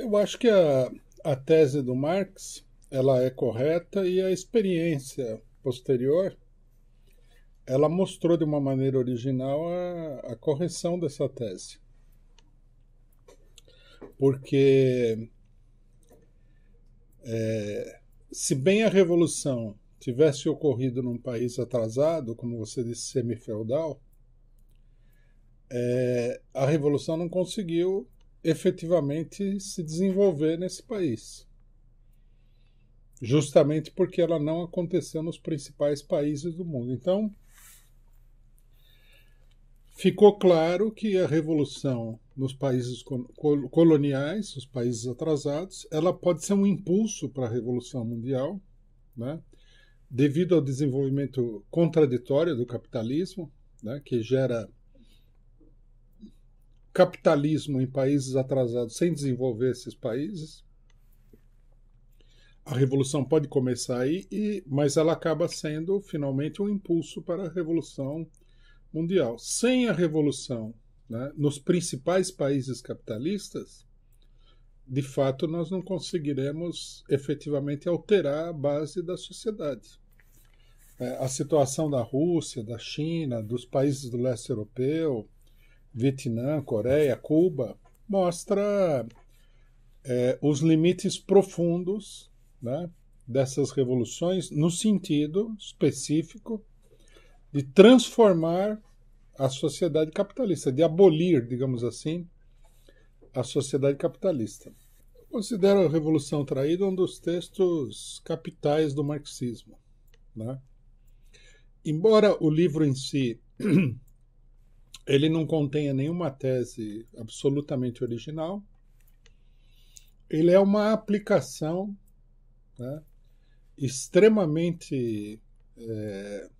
Eu acho que a, a tese do Marx ela é correta e a experiência posterior ela mostrou de uma maneira original a, a correção dessa tese. Porque, é, se bem a revolução tivesse ocorrido num país atrasado, como você disse, semi-feudal, é, a revolução não conseguiu efetivamente se desenvolver nesse país. Justamente porque ela não aconteceu nos principais países do mundo. Então, ficou claro que a revolução nos países coloniais, os países atrasados, ela pode ser um impulso para a revolução mundial, né? devido ao desenvolvimento contraditório do capitalismo, né? que gera capitalismo em países atrasados sem desenvolver esses países, a revolução pode começar aí, e, mas ela acaba sendo finalmente um impulso para a revolução mundial. Sem a revolução né, nos principais países capitalistas, de fato nós não conseguiremos efetivamente alterar a base da sociedade. É, a situação da Rússia, da China, dos países do leste europeu, Vietnã, Coreia, Cuba, mostra é, os limites profundos né, dessas revoluções no sentido específico de transformar a sociedade capitalista, de abolir, digamos assim, a sociedade capitalista. Eu considero a Revolução Traída um dos textos capitais do marxismo. Né? Embora o livro em si ele não contém nenhuma tese absolutamente original. Ele é uma aplicação né, extremamente é,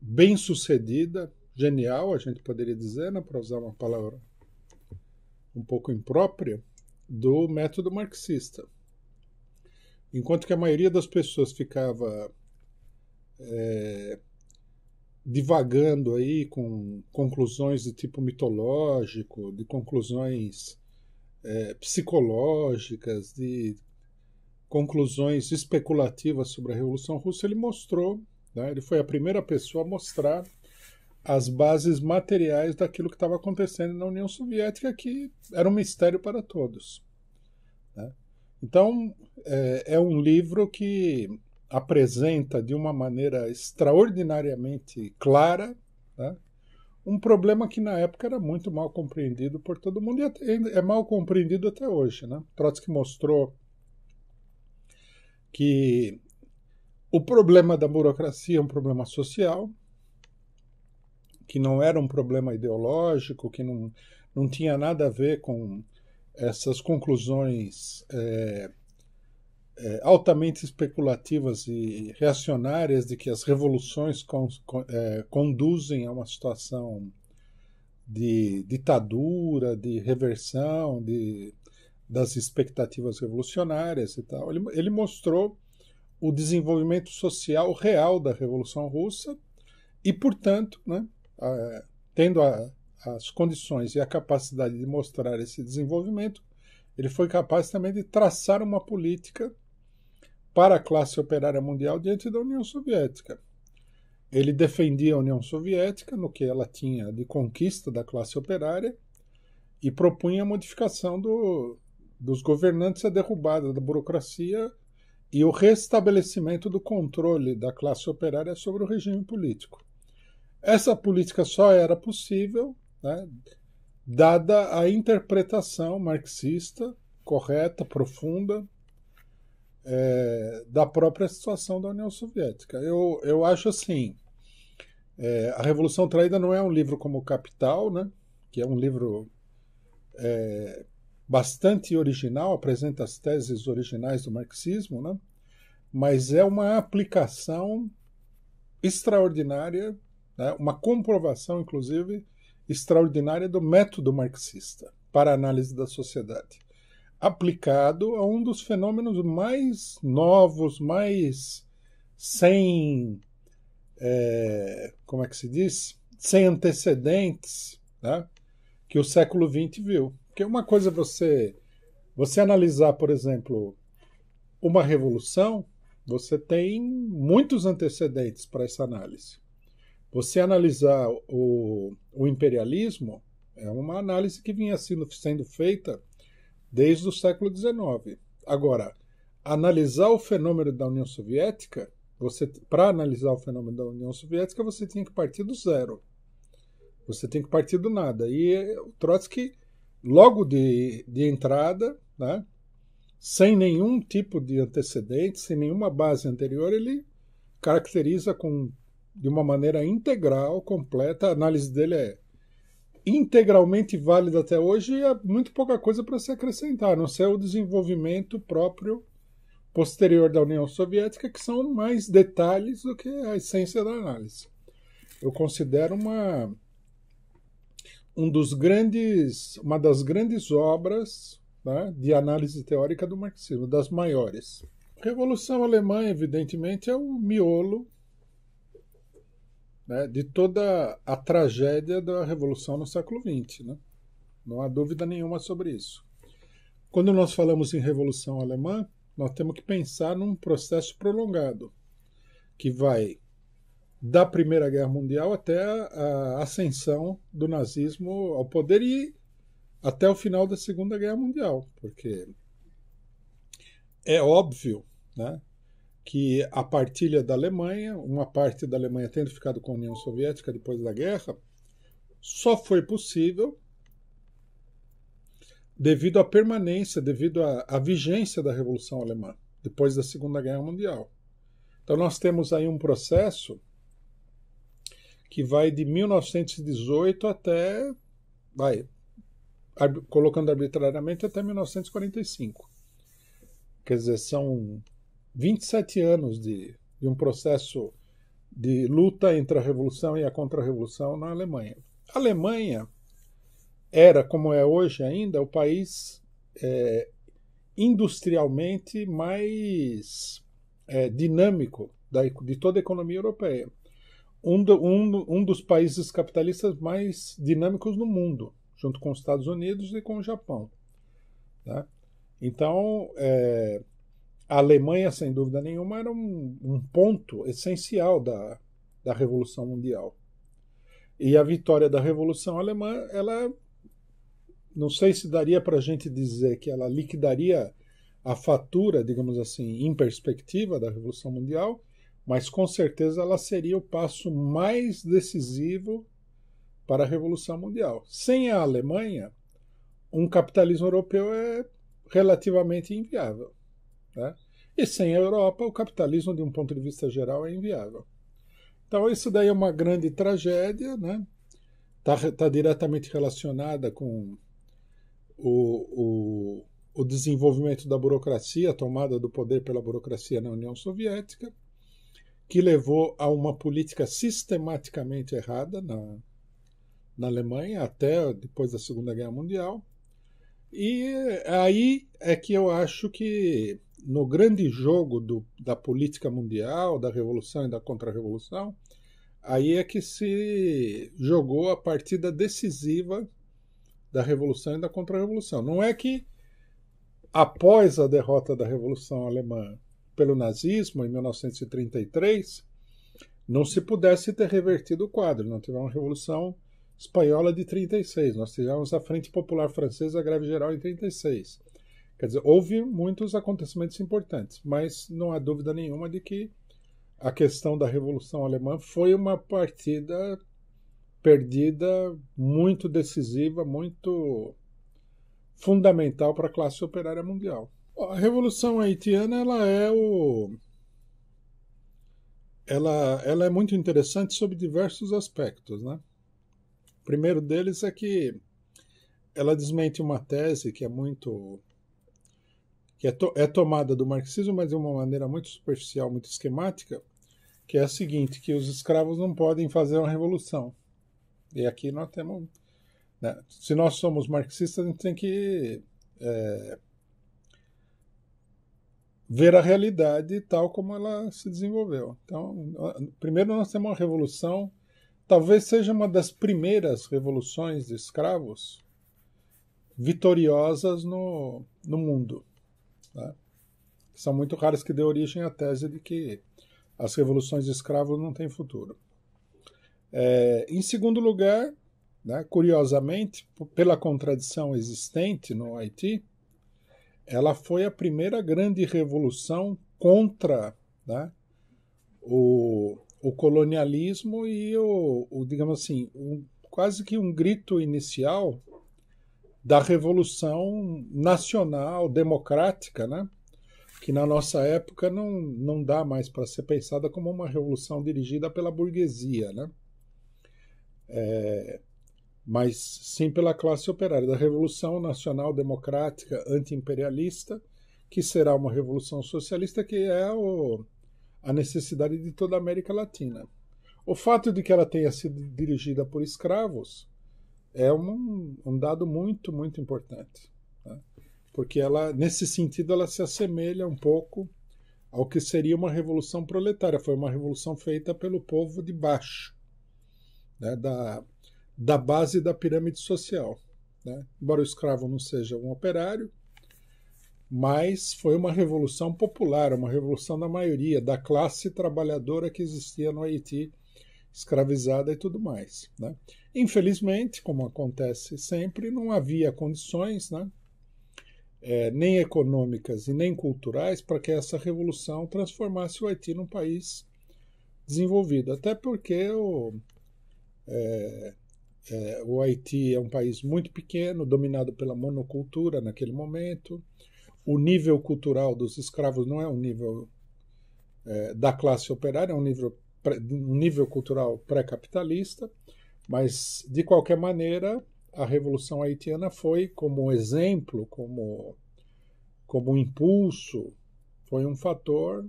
bem sucedida, genial, a gente poderia dizer, né, para usar uma palavra um pouco imprópria, do método marxista. Enquanto que a maioria das pessoas ficava é, divagando aí com conclusões de tipo mitológico, de conclusões é, psicológicas, de conclusões especulativas sobre a Revolução Russa, ele mostrou, né, ele foi a primeira pessoa a mostrar as bases materiais daquilo que estava acontecendo na União Soviética, que era um mistério para todos. Né? Então, é, é um livro que apresenta de uma maneira extraordinariamente clara né, um problema que na época era muito mal compreendido por todo mundo e até, é mal compreendido até hoje. Né? Trotsky mostrou que o problema da burocracia é um problema social, que não era um problema ideológico, que não, não tinha nada a ver com essas conclusões é, é, altamente especulativas e reacionárias de que as revoluções con, con, é, conduzem a uma situação de ditadura, de reversão de, das expectativas revolucionárias e tal. Ele, ele mostrou o desenvolvimento social real da Revolução Russa e, portanto, né, a, tendo a, as condições e a capacidade de mostrar esse desenvolvimento, ele foi capaz também de traçar uma política para a classe operária mundial diante da União Soviética. Ele defendia a União Soviética no que ela tinha de conquista da classe operária e propunha a modificação do, dos governantes, a derrubada da burocracia e o restabelecimento do controle da classe operária sobre o regime político. Essa política só era possível né, dada a interpretação marxista correta, profunda, é, da própria situação da União Soviética. Eu, eu acho assim, é, a Revolução Traída não é um livro como Capital, né? que é um livro é, bastante original, apresenta as teses originais do marxismo, né? mas é uma aplicação extraordinária, né? uma comprovação, inclusive, extraordinária do método marxista para a análise da sociedade aplicado a um dos fenômenos mais novos, mais sem. É, como é que se diz? Sem antecedentes né? que o século XX viu. Porque uma coisa é você, você analisar, por exemplo, uma revolução, você tem muitos antecedentes para essa análise. Você analisar o, o imperialismo é uma análise que vinha sendo, sendo feita desde o século XIX. Agora, analisar o fenômeno da União Soviética, para analisar o fenômeno da União Soviética, você tinha que partir do zero. Você tem que partir do nada. E eh, o Trotsky, logo de, de entrada, né, sem nenhum tipo de antecedente, sem nenhuma base anterior, ele caracteriza com, de uma maneira integral, completa. A análise dele é integralmente válida até hoje e há é muito pouca coisa para se acrescentar, a não ser o desenvolvimento próprio posterior da União Soviética, que são mais detalhes do que a essência da análise. Eu considero uma um dos grandes, uma das grandes obras né, de análise teórica do marxismo, das maiores. Revolução Alemã, evidentemente, é o miolo né, de toda a tragédia da Revolução no século XX. Né? Não há dúvida nenhuma sobre isso. Quando nós falamos em Revolução Alemã, nós temos que pensar num processo prolongado que vai da Primeira Guerra Mundial até a ascensão do nazismo ao poder e até o final da Segunda Guerra Mundial, porque é óbvio né, que a partilha da Alemanha, uma parte da Alemanha tendo ficado com a União Soviética depois da guerra, só foi possível devido à permanência, devido à, à vigência da Revolução Alemã depois da Segunda Guerra Mundial. Então nós temos aí um processo que vai de 1918 até vai colocando arbitrariamente até 1945. Quer dizer, são 27 anos de, de um processo de luta entre a revolução e a contra-revolução na Alemanha. A Alemanha era, como é hoje ainda, o país é, industrialmente mais é, dinâmico da, de toda a economia europeia. Um, do, um, um dos países capitalistas mais dinâmicos no mundo, junto com os Estados Unidos e com o Japão. Né? Então, é, a Alemanha, sem dúvida nenhuma, era um, um ponto essencial da, da Revolução Mundial. E a vitória da Revolução Alemã, ela não sei se daria para a gente dizer que ela liquidaria a fatura, digamos assim, em perspectiva da Revolução Mundial, mas com certeza ela seria o passo mais decisivo para a Revolução Mundial. Sem a Alemanha, um capitalismo europeu é relativamente inviável. Né? E sem a Europa, o capitalismo, de um ponto de vista geral, é inviável. Então, isso daí é uma grande tragédia, né? Está tá diretamente relacionada com o, o, o desenvolvimento da burocracia, a tomada do poder pela burocracia na União Soviética, que levou a uma política sistematicamente errada na, na Alemanha até depois da Segunda Guerra Mundial. E aí é que eu acho que no grande jogo do, da política mundial, da revolução e da contra-revolução, aí é que se jogou a partida decisiva da revolução e da contra-revolução. Não é que após a derrota da revolução alemã pelo nazismo em 1933 não se pudesse ter revertido o quadro, não tivemos uma revolução espanhola de 36, nós tivemos a Frente Popular Francesa a greve geral em 36. Quer dizer, houve muitos acontecimentos importantes, mas não há dúvida nenhuma de que a questão da Revolução Alemã foi uma partida perdida muito decisiva, muito fundamental para a classe operária mundial. A Revolução Haitiana ela é o ela, ela é muito interessante sob diversos aspectos, né? O primeiro deles é que ela desmente uma tese que é muito que é, to, é tomada do marxismo, mas de uma maneira muito superficial, muito esquemática, que é a seguinte, que os escravos não podem fazer uma revolução. E aqui nós temos... Né, se nós somos marxistas, a gente tem que é, ver a realidade tal como ela se desenvolveu. Então, primeiro nós temos uma revolução, talvez seja uma das primeiras revoluções de escravos vitoriosas no, no mundo né? são muito raras, que dê origem à tese de que as revoluções de escravos não têm futuro. É, em segundo lugar, né, curiosamente, pela contradição existente no Haiti, ela foi a primeira grande revolução contra né, o, o, colonialismo e o, o digamos assim, um, quase que um grito inicial da revolução nacional, democrática, né? que na nossa época não, não dá mais para ser pensada como uma revolução dirigida pela burguesia, né? É, mas sim pela classe operária, da Revolução Nacional Democrática Antiimperialista, que será uma revolução socialista, que é o, a necessidade de toda a América Latina. O fato de que ela tenha sido dirigida por escravos é um, um dado muito, muito importante. Né? Porque ela, nesse sentido, ela se assemelha um pouco ao que seria uma revolução proletária. Foi uma revolução feita pelo povo de baixo, né? da, da base da pirâmide social. Né? Embora o escravo não seja um operário, mas foi uma revolução popular, uma revolução da maioria, da classe trabalhadora que existia no Haiti, escravizada e tudo mais. Né? Infelizmente, como acontece sempre, não havia condições, né, é, nem econômicas e nem culturais, para que essa revolução transformasse o Haiti num país desenvolvido. Até porque o, é, é, o Haiti é um país muito pequeno, dominado pela monocultura naquele momento. O nível cultural dos escravos não é um nível é, da classe operária, é um nível, um nível cultural pré-capitalista. Mas, de qualquer maneira, a Revolução Haitiana foi como exemplo, como, como impulso, foi um fator,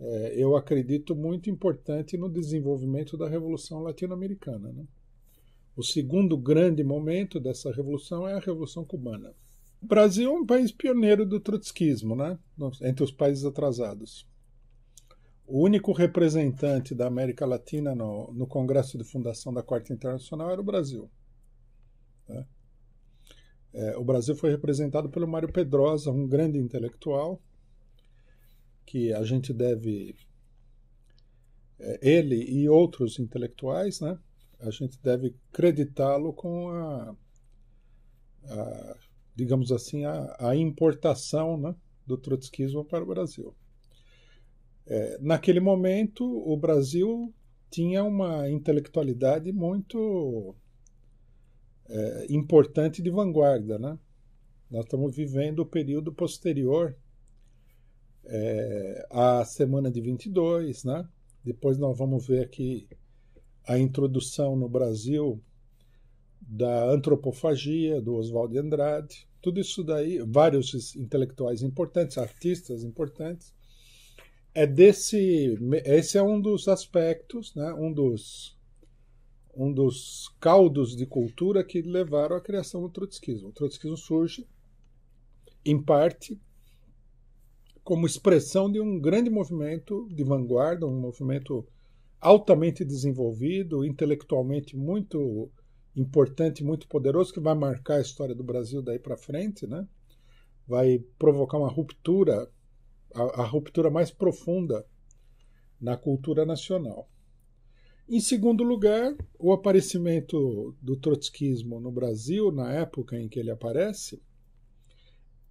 é, eu acredito, muito importante no desenvolvimento da Revolução Latino-Americana. Né? O segundo grande momento dessa revolução é a Revolução Cubana. O Brasil é um país pioneiro do trotskismo, né? entre os países atrasados o único representante da América Latina no, no Congresso de Fundação da Quarta Internacional era o Brasil. Né? É, o Brasil foi representado pelo Mário Pedrosa, um grande intelectual, que a gente deve. É, ele e outros intelectuais, né? a gente deve creditá-lo com a, a, digamos assim, a, a importação né, do trotskismo para o Brasil. É, naquele momento, o Brasil tinha uma intelectualidade muito é, importante de vanguarda. Né? Nós estamos vivendo o período posterior é, à semana de 22. Né? Depois nós vamos ver aqui a introdução no Brasil da antropofagia, do Oswald de Andrade. Tudo isso daí, vários intelectuais importantes, artistas importantes, é desse. Esse é um dos aspectos, né? um, dos, um dos caldos de cultura que levaram à criação do trotskismo. O trotskismo surge, em parte, como expressão de um grande movimento de vanguarda, um movimento altamente desenvolvido, intelectualmente muito importante, muito poderoso, que vai marcar a história do Brasil daí para frente, né? vai provocar uma ruptura a, a ruptura mais profunda na cultura nacional. Em segundo lugar, o aparecimento do trotskismo no Brasil, na época em que ele aparece,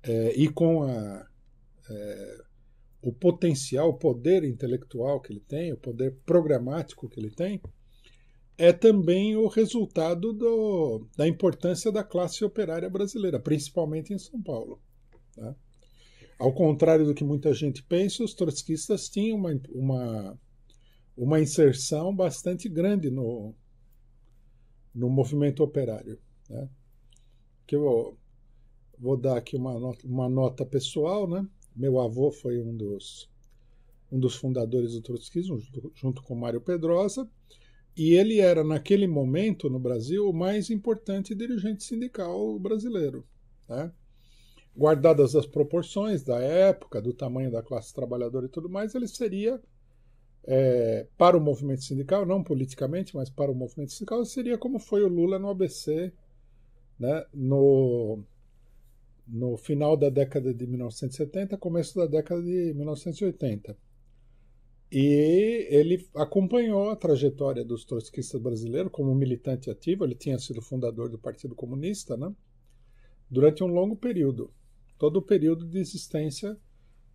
é, e com a, é, o potencial, o poder intelectual que ele tem, o poder programático que ele tem, é também o resultado do, da importância da classe operária brasileira, principalmente em São Paulo. Né? Ao contrário do que muita gente pensa, os trotskistas tinham uma, uma, uma inserção bastante grande no, no movimento operário. Né? Que eu vou dar aqui uma nota, uma nota pessoal. Né? Meu avô foi um dos, um dos fundadores do trotskismo, junto, junto com Mário Pedrosa, e ele era, naquele momento, no Brasil, o mais importante dirigente sindical brasileiro. Né? guardadas as proporções da época, do tamanho da classe trabalhadora e tudo mais, ele seria, é, para o movimento sindical, não politicamente, mas para o movimento sindical, seria como foi o Lula no ABC, né, no, no final da década de 1970, começo da década de 1980. E ele acompanhou a trajetória dos trotskistas brasileiros como militante ativo, ele tinha sido fundador do Partido Comunista, né? durante um longo período todo o período de existência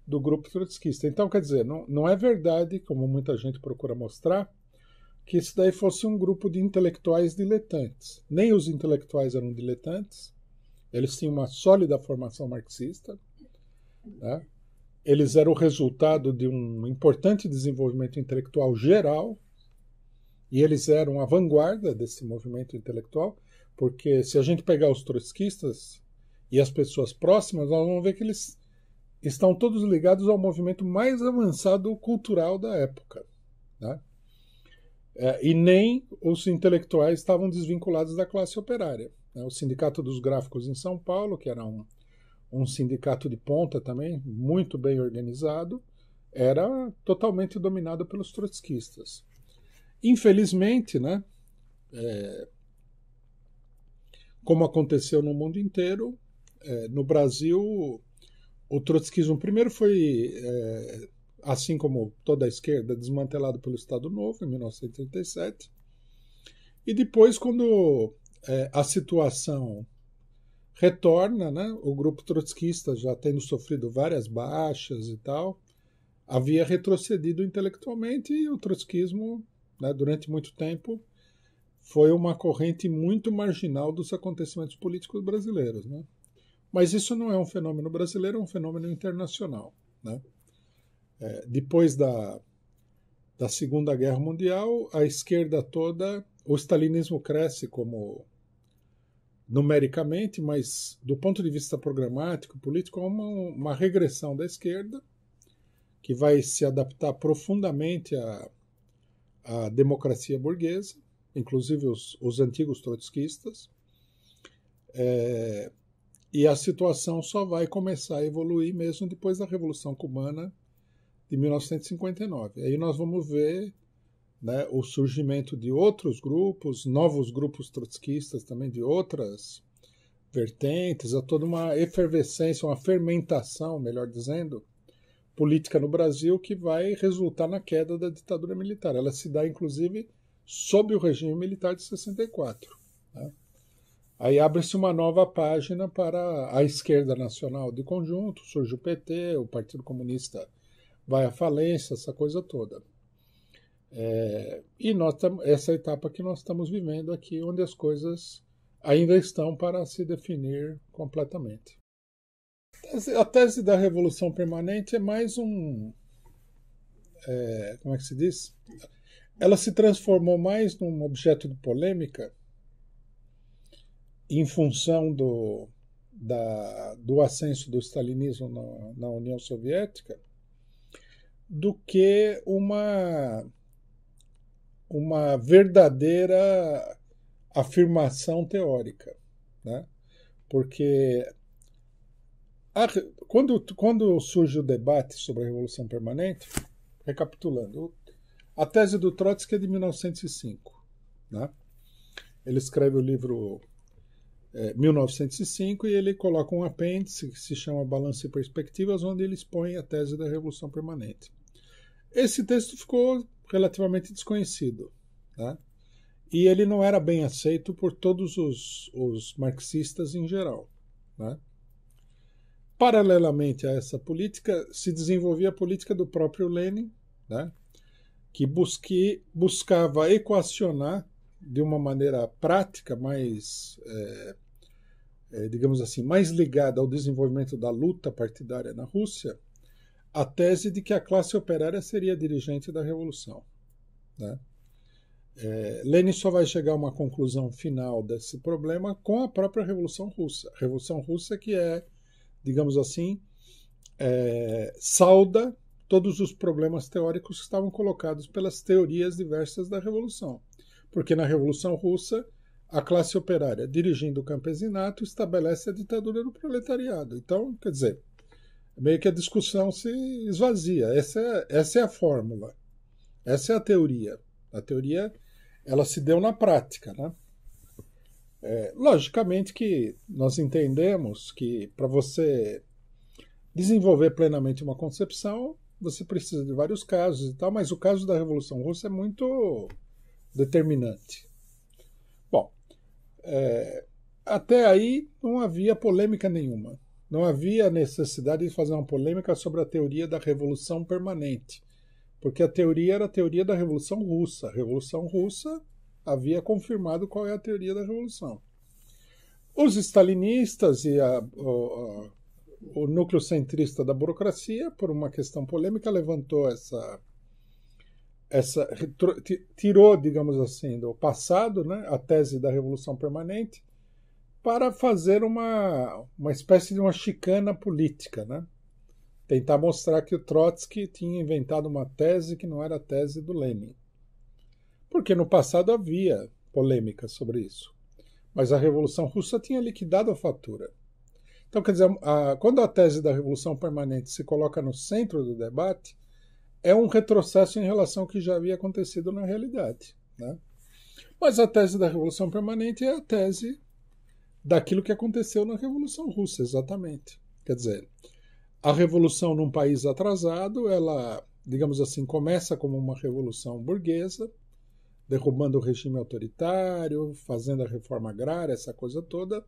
do grupo trotskista. Então, quer dizer, não, não é verdade, como muita gente procura mostrar, que isso daí fosse um grupo de intelectuais diletantes. Nem os intelectuais eram diletantes, eles tinham uma sólida formação marxista, né? eles eram o resultado de um importante desenvolvimento intelectual geral, e eles eram a vanguarda desse movimento intelectual, porque se a gente pegar os trotskistas, e as pessoas próximas, nós vamos ver que eles estão todos ligados ao movimento mais avançado cultural da época. Né? É, e nem os intelectuais estavam desvinculados da classe operária. Né? O Sindicato dos Gráficos em São Paulo, que era um, um sindicato de ponta também, muito bem organizado, era totalmente dominado pelos trotskistas. Infelizmente, né, é, como aconteceu no mundo inteiro, é, no Brasil, o trotskismo primeiro foi, é, assim como toda a esquerda, desmantelado pelo Estado Novo, em 1937. E depois, quando é, a situação retorna, né, o grupo trotskista, já tendo sofrido várias baixas e tal, havia retrocedido intelectualmente e o trotskismo, né, durante muito tempo, foi uma corrente muito marginal dos acontecimentos políticos brasileiros. Né? Mas isso não é um fenômeno brasileiro, é um fenômeno internacional. Né? É, depois da, da Segunda Guerra Mundial, a esquerda toda, o stalinismo cresce como numericamente, mas do ponto de vista programático, político, é uma, uma regressão da esquerda que vai se adaptar profundamente à, à democracia burguesa, inclusive os, os antigos trotskistas. É, e a situação só vai começar a evoluir mesmo depois da Revolução Cubana de 1959. Aí nós vamos ver né, o surgimento de outros grupos, novos grupos trotskistas também de outras vertentes, a toda uma efervescência, uma fermentação, melhor dizendo, política no Brasil que vai resultar na queda da ditadura militar. Ela se dá, inclusive, sob o regime militar de 64. Né? Aí abre-se uma nova página para a esquerda nacional de conjunto, surge o PT, o Partido Comunista vai à falência, essa coisa toda. É, e nós essa etapa que nós estamos vivendo aqui, onde as coisas ainda estão para se definir completamente. A tese, a tese da revolução permanente é mais um. É, como é que se diz? Ela se transformou mais num objeto de polêmica em função do, da, do ascenso do stalinismo na, na União Soviética, do que uma, uma verdadeira afirmação teórica. Né? Porque a, quando, quando surge o debate sobre a Revolução Permanente, recapitulando, a tese do Trotsky é de 1905. Né? Ele escreve o livro 1905 é, e ele coloca um apêndice que se chama Balanço e Perspectivas, onde ele expõe a tese da Revolução Permanente. Esse texto ficou relativamente desconhecido, tá? e ele não era bem aceito por todos os, os marxistas em geral. Né? Paralelamente a essa política, se desenvolvia a política do próprio Lenin, né? que busque, buscava equacionar de uma maneira prática, mais é, é, digamos assim, mais ligada ao desenvolvimento da luta partidária na Rússia, a tese de que a classe operária seria a dirigente da revolução. Né? É, Lenin só vai chegar a uma conclusão final desse problema com a própria Revolução Russa. Revolução Russa que é, digamos assim, é, sauda todos os problemas teóricos que estavam colocados pelas teorias diversas da Revolução. Porque na Revolução Russa a classe operária dirigindo o campesinato estabelece a ditadura do proletariado. Então, quer dizer, meio que a discussão se esvazia. Essa é, essa é a fórmula. Essa é a teoria. A teoria ela se deu na prática, né? É, logicamente que nós entendemos que para você desenvolver plenamente uma concepção, você precisa de vários casos e tal, mas o caso da Revolução Russa é muito determinante. É, até aí não havia polêmica nenhuma. Não havia necessidade de fazer uma polêmica sobre a teoria da revolução permanente, porque a teoria era a teoria da revolução russa. A revolução russa havia confirmado qual é a teoria da revolução. Os stalinistas e a, o, o núcleo centrista da burocracia, por uma questão polêmica, levantou essa essa tirou, digamos assim, do passado, né, a tese da revolução permanente para fazer uma, uma espécie de uma chicana política, né? Tentar mostrar que o Trotsky tinha inventado uma tese que não era a tese do Lenin. Porque no passado havia polêmica sobre isso. Mas a Revolução Russa tinha liquidado a fatura. Então, quer dizer, a, quando a tese da Revolução Permanente se coloca no centro do debate, é um retrocesso em relação ao que já havia acontecido na realidade. Né? Mas a tese da Revolução Permanente é a tese daquilo que aconteceu na Revolução Russa, exatamente. Quer dizer, a revolução num país atrasado, ela, digamos assim, começa como uma revolução burguesa, derrubando o regime autoritário, fazendo a reforma agrária, essa coisa toda,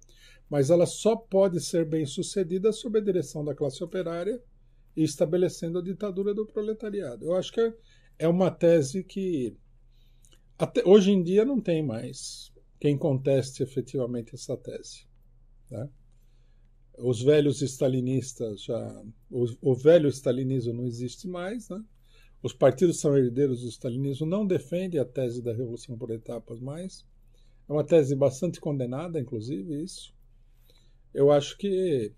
mas ela só pode ser bem sucedida sob a direção da classe operária estabelecendo a ditadura do proletariado. Eu acho que é, é uma tese que até hoje em dia não tem mais quem conteste efetivamente essa tese. Né? Os velhos stalinistas já. O, o velho stalinismo não existe mais, né? Os partidos são herdeiros do stalinismo, não defendem a tese da revolução por etapas mais. É uma tese bastante condenada, inclusive, isso. Eu acho que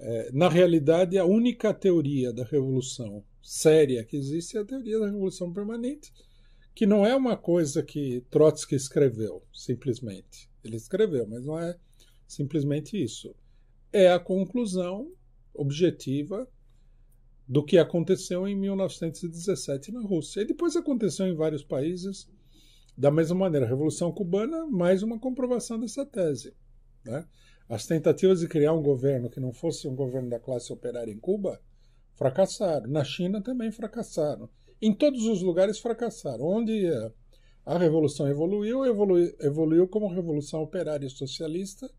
é, na realidade, a única teoria da revolução séria que existe é a teoria da revolução permanente, que não é uma coisa que Trotsky escreveu, simplesmente. Ele escreveu, mas não é simplesmente isso. É a conclusão objetiva do que aconteceu em 1917 na Rússia. E depois aconteceu em vários países. Da mesma maneira, a Revolução Cubana, mais uma comprovação dessa tese. Né? As tentativas de criar um governo que não fosse um governo da classe operária em Cuba fracassaram. Na China também fracassaram. Em todos os lugares fracassaram. Onde eh, a revolução evoluiu, evoluiu, evoluiu como revolução operária e socialista,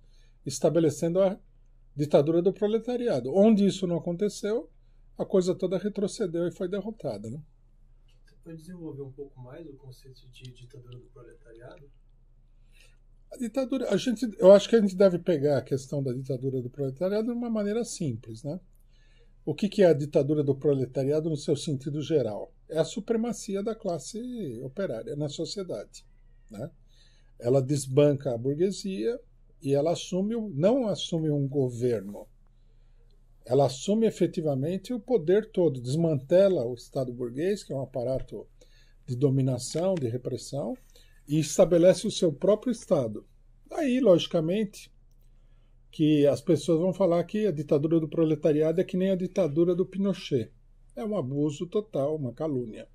estabelecendo a ditadura do proletariado. Onde isso não aconteceu, a coisa toda retrocedeu e foi derrotada. Né? Você pode desenvolver um pouco mais o conceito de ditadura do proletariado? A ditadura, a gente, eu acho que a gente deve pegar a questão da ditadura do proletariado de uma maneira simples, né? O que, que é a ditadura do proletariado no seu sentido geral? É a supremacia da classe operária na sociedade, né? Ela desbanca a burguesia e ela assume, não assume um governo, ela assume efetivamente o poder todo, desmantela o Estado burguês, que é um aparato de dominação, de repressão, e estabelece o seu próprio Estado. Aí, logicamente, que as pessoas vão falar que a ditadura do proletariado é que nem a ditadura do Pinochet. É um abuso total, uma calúnia.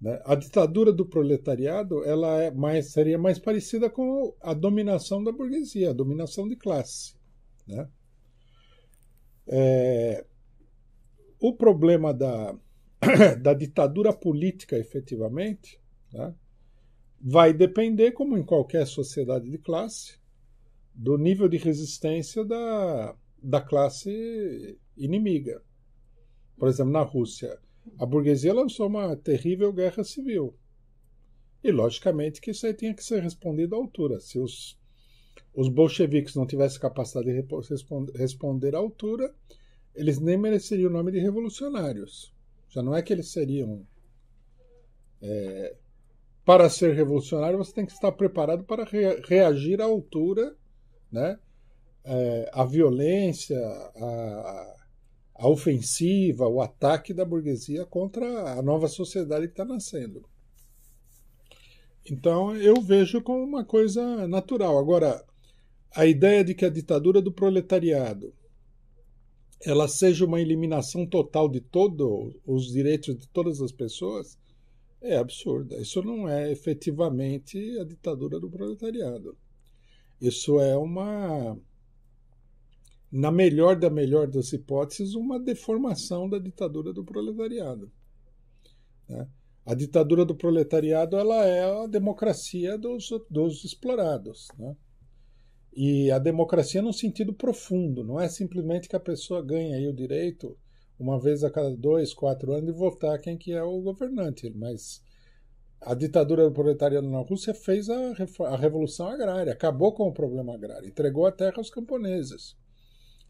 Né? A ditadura do proletariado ela é mais, seria mais parecida com a dominação da burguesia, a dominação de classe. Né? É, o problema da, da ditadura política, efetivamente, né? vai depender, como em qualquer sociedade de classe, do nível de resistência da, da classe inimiga. Por exemplo, na Rússia, a burguesia lançou uma terrível guerra civil. E, logicamente, que isso aí tinha que ser respondido à altura. Se os, os bolcheviques não tivessem capacidade de responder à altura, eles nem mereceriam o nome de revolucionários. Já não é que eles seriam é, para ser revolucionário, você tem que estar preparado para re reagir à altura, né? É, a violência, a, a, ofensiva, o ataque da burguesia contra a nova sociedade que está nascendo. Então eu vejo como uma coisa natural. Agora, a ideia de que a ditadura do proletariado ela seja uma eliminação total de todos os direitos de todas as pessoas, é absurda. Isso não é efetivamente a ditadura do proletariado. Isso é uma, na melhor da melhor das hipóteses, uma deformação da ditadura do proletariado. Né? A ditadura do proletariado ela é a democracia dos, dos explorados. Né? E a democracia num sentido profundo, não é simplesmente que a pessoa ganha o direito uma vez a cada dois, quatro anos e votar quem que é o governante. Mas a ditadura do proletariado na Rússia fez a, a revolução agrária, acabou com o problema agrário, entregou a terra aos camponeses.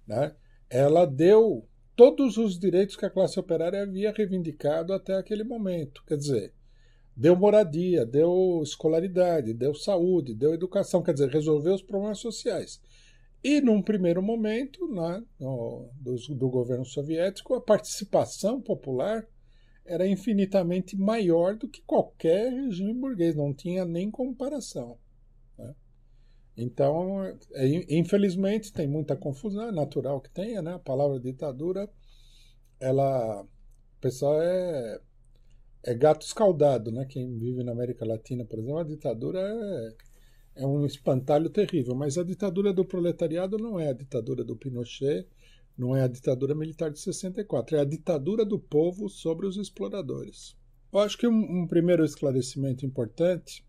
Né? Ela deu todos os direitos que a classe operária havia reivindicado até aquele momento. Quer dizer, deu moradia, deu escolaridade, deu saúde, deu educação, quer dizer, resolveu os problemas sociais. E, num primeiro momento, né, no, do, do governo soviético, a participação popular era infinitamente maior do que qualquer regime burguês, não tinha nem comparação. Né? Então, é, infelizmente, tem muita confusão, é natural que tenha, né? A palavra ditadura, ela. O pessoal é, é gato escaldado, né? Quem vive na América Latina, por exemplo, a ditadura é é um espantalho terrível, mas a ditadura do proletariado não é a ditadura do Pinochet, não é a ditadura militar de 64, é a ditadura do povo sobre os exploradores. Eu acho que um, um primeiro esclarecimento importante,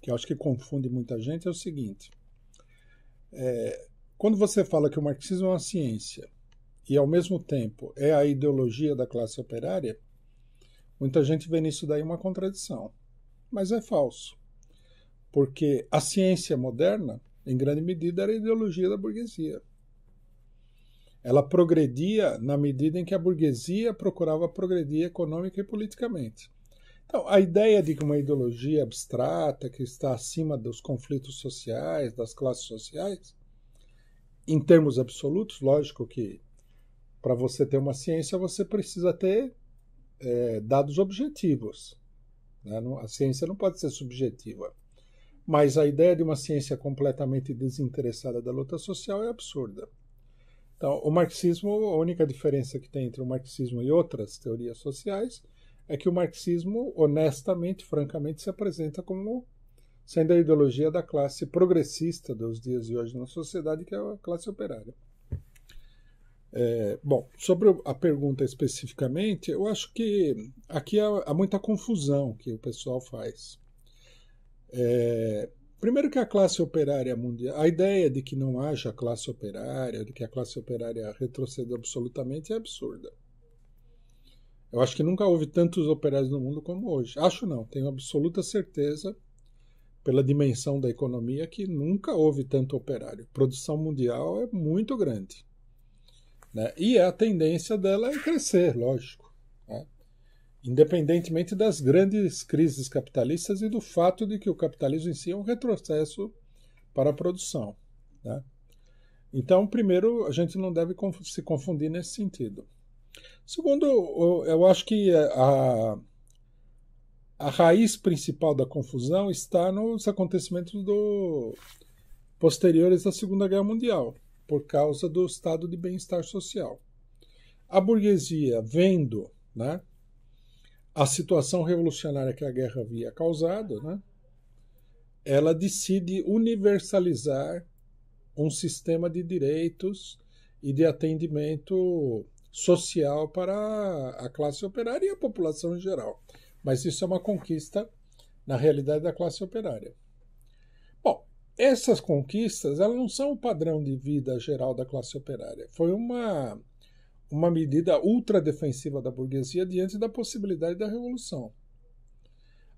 que acho que confunde muita gente, é o seguinte. É, quando você fala que o marxismo é uma ciência e, ao mesmo tempo, é a ideologia da classe operária, muita gente vê nisso daí uma contradição. Mas é falso porque a ciência moderna, em grande medida, era a ideologia da burguesia. Ela progredia na medida em que a burguesia procurava progredir econômica e politicamente. Então, a ideia de que uma ideologia abstrata, que está acima dos conflitos sociais, das classes sociais, em termos absolutos, lógico que para você ter uma ciência você precisa ter é, dados objetivos. Né? A ciência não pode ser subjetiva. Mas a ideia de uma ciência completamente desinteressada da luta social é absurda. Então, o marxismo, a única diferença que tem entre o marxismo e outras teorias sociais é que o marxismo, honestamente, francamente, se apresenta como sendo a ideologia da classe progressista dos dias de hoje na sociedade, que é a classe operária. É, bom, sobre a pergunta especificamente, eu acho que aqui há, há muita confusão que o pessoal faz. É, primeiro que a classe operária mundial, a ideia de que não haja classe operária, de que a classe operária retroceda absolutamente é absurda. Eu acho que nunca houve tantos operários no mundo como hoje. Acho não, tenho absoluta certeza, pela dimensão da economia, que nunca houve tanto operário. A produção mundial é muito grande. Né? E a tendência dela é crescer, lógico. Né? independentemente das grandes crises capitalistas e do fato de que o capitalismo em si é um retrocesso para a produção. Né? Então, primeiro, a gente não deve se confundir nesse sentido. Segundo, eu acho que a, a raiz principal da confusão está nos acontecimentos do, posteriores à Segunda Guerra Mundial, por causa do estado de bem-estar social. A burguesia, vendo né, a situação revolucionária que a guerra havia causado, né, ela decide universalizar um sistema de direitos e de atendimento social para a classe operária e a população em geral. Mas isso é uma conquista na realidade da classe operária. Bom, essas conquistas elas não são o padrão de vida geral da classe operária. Foi uma uma medida ultradefensiva da burguesia diante da possibilidade da revolução.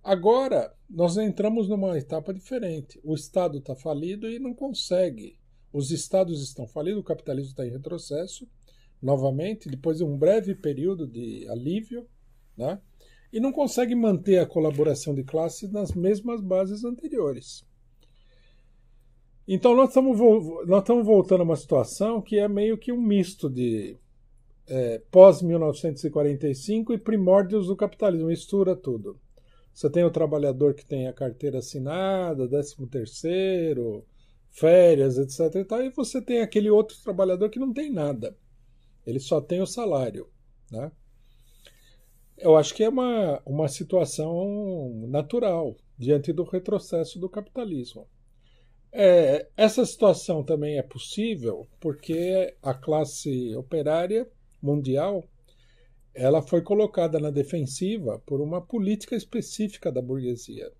Agora, nós entramos numa etapa diferente. O Estado está falido e não consegue. Os Estados estão falidos, o capitalismo está em retrocesso, novamente, depois de um breve período de alívio, né? e não consegue manter a colaboração de classes nas mesmas bases anteriores. Então, nós estamos, nós estamos voltando a uma situação que é meio que um misto de é, pós-1945 e primórdios do capitalismo, mistura tudo. Você tem o trabalhador que tem a carteira assinada, 13 terceiro, férias, etc. E, tal, e você tem aquele outro trabalhador que não tem nada. Ele só tem o salário. Né? Eu acho que é uma, uma situação natural diante do retrocesso do capitalismo. É, essa situação também é possível porque a classe operária mundial, ela foi colocada na defensiva por uma política específica da burguesia,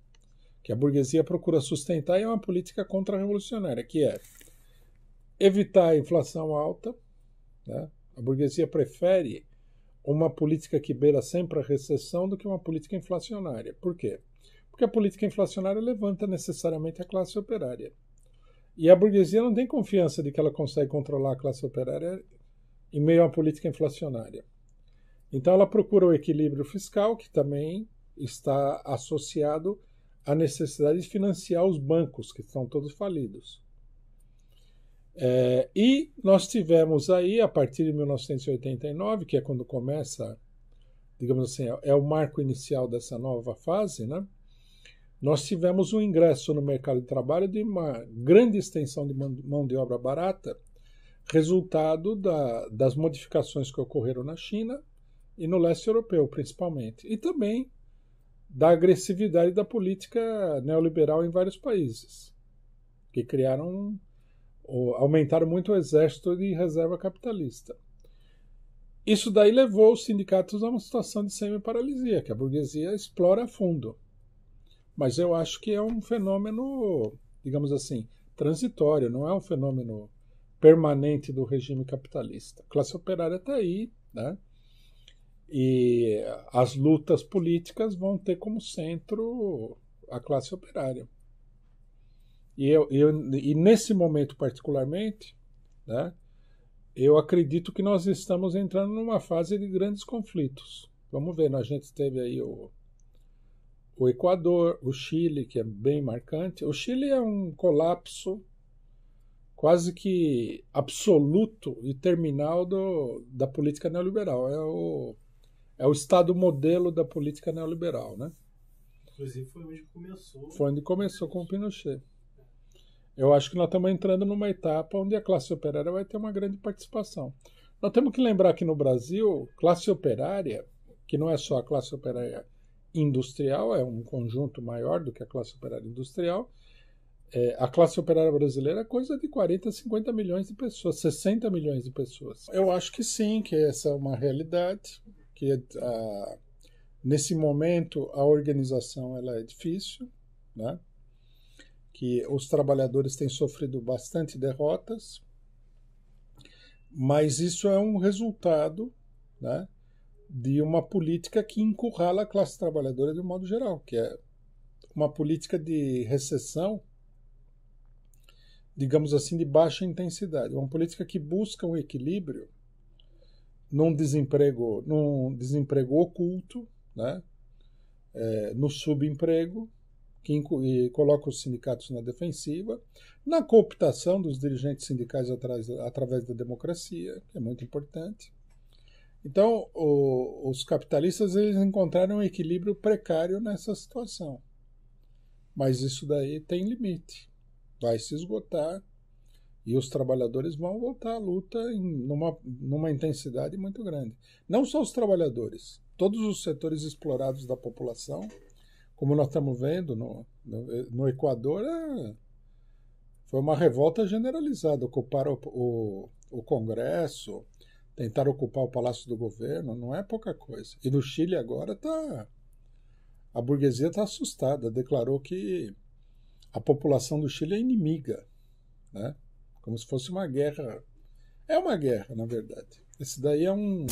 que a burguesia procura sustentar e é uma política contra-revolucionária, que é evitar a inflação alta. Né? A burguesia prefere uma política que beira sempre a recessão do que uma política inflacionária. Por quê? Porque a política inflacionária levanta necessariamente a classe operária. E a burguesia não tem confiança de que ela consegue controlar a classe operária em meio à política inflacionária. Então, ela procura o equilíbrio fiscal, que também está associado à necessidade de financiar os bancos, que estão todos falidos. É, e nós tivemos aí, a partir de 1989, que é quando começa, digamos assim, é, é o marco inicial dessa nova fase, né? nós tivemos um ingresso no mercado de trabalho de uma grande extensão de mão de obra barata resultado da, das modificações que ocorreram na China e no leste europeu, principalmente, e também da agressividade da política neoliberal em vários países, que criaram, aumentaram muito o exército de reserva capitalista. Isso daí levou os sindicatos a uma situação de semi-paralisia, que a burguesia explora a fundo. Mas eu acho que é um fenômeno, digamos assim, transitório, não é um fenômeno permanente do regime capitalista. A classe operária está aí, né? E as lutas políticas vão ter como centro a classe operária. E, eu, eu, e nesse momento particularmente, né, eu acredito que nós estamos entrando numa fase de grandes conflitos. Vamos ver, a gente teve aí o, o Equador, o Chile, que é bem marcante. O Chile é um colapso quase que absoluto e terminal do, da política neoliberal. É o, é o estado modelo da política neoliberal, né? Inclusive foi onde começou. Foi onde começou com o Pinochet. Eu acho que nós estamos entrando numa etapa onde a classe operária vai ter uma grande participação. Nós temos que lembrar que no Brasil, classe operária, que não é só a classe operária industrial, é um conjunto maior do que a classe operária industrial, é, a classe operária brasileira é coisa de 40, 50 milhões de pessoas, 60 milhões de pessoas. Eu acho que sim, que essa é uma realidade, que a, ah, nesse momento a organização ela é difícil, né? que os trabalhadores têm sofrido bastante derrotas, mas isso é um resultado né, de uma política que encurrala a classe trabalhadora de um modo geral, que é uma política de recessão digamos assim, de baixa intensidade. Uma política que busca um equilíbrio num desemprego, num desemprego oculto, né? É, no subemprego, que coloca os sindicatos na defensiva, na cooptação dos dirigentes sindicais atras, através da democracia, que é muito importante. Então, o, os capitalistas eles encontraram um equilíbrio precário nessa situação. Mas isso daí tem limite vai se esgotar e os trabalhadores vão voltar à luta em numa, numa intensidade muito grande. Não só os trabalhadores, todos os setores explorados da população, como nós estamos vendo no, no, no Equador, é, foi uma revolta generalizada. Ocuparam o, o, o Congresso, tentaram ocupar o Palácio do Governo, não é pouca coisa. E no Chile agora tá, a burguesia está assustada, declarou que a população do Chile é inimiga, né? como se fosse uma guerra. É uma guerra, na verdade. Esse daí é um,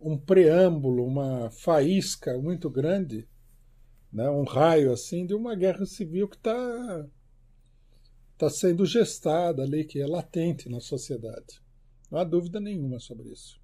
um preâmbulo, uma faísca muito grande, né? um raio assim de uma guerra civil que está tá sendo gestada ali, que é latente na sociedade. Não há dúvida nenhuma sobre isso.